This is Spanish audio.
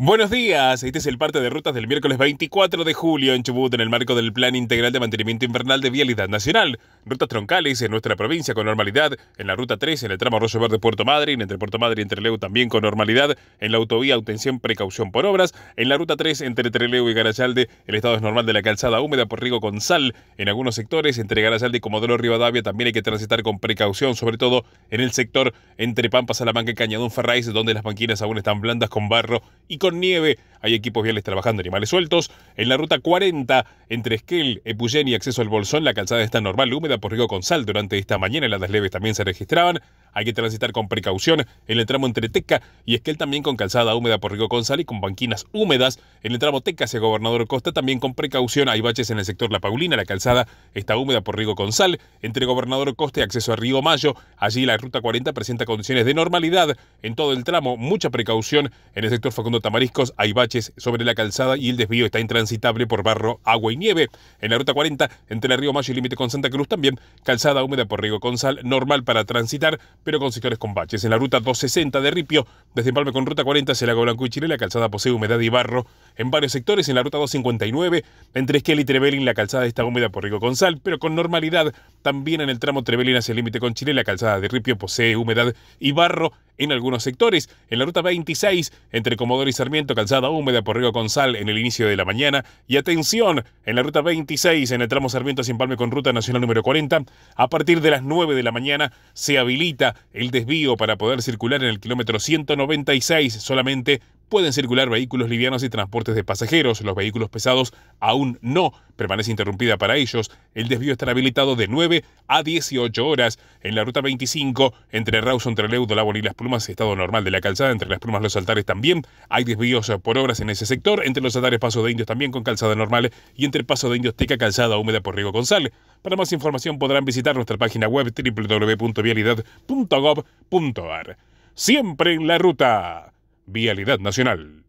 Buenos días, este es el parte de rutas del miércoles 24 de julio en Chubut en el marco del Plan Integral de Mantenimiento Invernal de Vialidad Nacional. Rutas troncales en nuestra provincia con normalidad, en la ruta 3 en el tramo Arroyo Verde Puerto Madryn, entre Puerto Madryn y Entreleu también con normalidad, en la autovía Autención Precaución por Obras, en la ruta 3 entre Treleu y Garayalde, el estado es normal de la calzada húmeda por riego con sal, en algunos sectores entre Garayalde y Comodoro Rivadavia también hay que transitar con precaución, sobre todo en el sector entre Pampa, Salamanca y Cañadón ferraiz donde las banquinas aún están blandas con barro y con nieve. Hay equipos viales trabajando animales sueltos. En la ruta 40, entre Esquel, Epuyén y acceso al Bolsón, la calzada está normal, húmeda por río con sal. Durante esta mañana las leves también se registraban. Hay que transitar con precaución en el tramo entre Teca y Esquel también con calzada húmeda por Río González y con banquinas húmedas. En el tramo Teca hacia Gobernador Costa también con precaución. Hay baches en el sector La Paulina. La calzada está húmeda por Río González. Entre Gobernador Costa y acceso a Río Mayo. Allí la ruta 40 presenta condiciones de normalidad en todo el tramo. Mucha precaución. En el sector Facundo Tamariscos hay baches sobre la calzada y el desvío está intransitable por barro, agua y nieve. En la ruta 40 entre Río Mayo y límite con Santa Cruz también calzada húmeda por Río González. Normal para transitar pero con sectores con baches. En la ruta 260 de Ripio, desde Empalme con ruta 40 hacia Lago Blanco y Chile, la calzada posee humedad y barro en varios sectores. En la ruta 259, entre Esquel y Trevelin, la calzada está húmeda por Rico sal, pero con normalidad. También en el tramo Trevelin hacia el límite con Chile, la calzada de Ripio posee humedad y barro en algunos sectores. En la ruta 26, entre Comodoro y Sarmiento, calzada húmeda por Río Gonzal en el inicio de la mañana. Y atención, en la ruta 26, en el tramo Sarmiento sin Palme con ruta nacional número 40, a partir de las 9 de la mañana se habilita el desvío para poder circular en el kilómetro 196 solamente pueden circular vehículos livianos y transportes de pasajeros. Los vehículos pesados aún no. Permanece interrumpida para ellos. El desvío estará habilitado de 9 a 18 horas en la ruta 25 entre Rawson, Trelew, Dolabón y Las estado normal de la calzada, entre las plumas los altares también, hay desvíos eh, por obras en ese sector, entre los altares Paso de Indios también con calzada normal y entre Paso de Indios Teca Calzada Húmeda por Riego González. Para más información podrán visitar nuestra página web www.vialidad.gov.ar. Siempre en la ruta. Vialidad Nacional.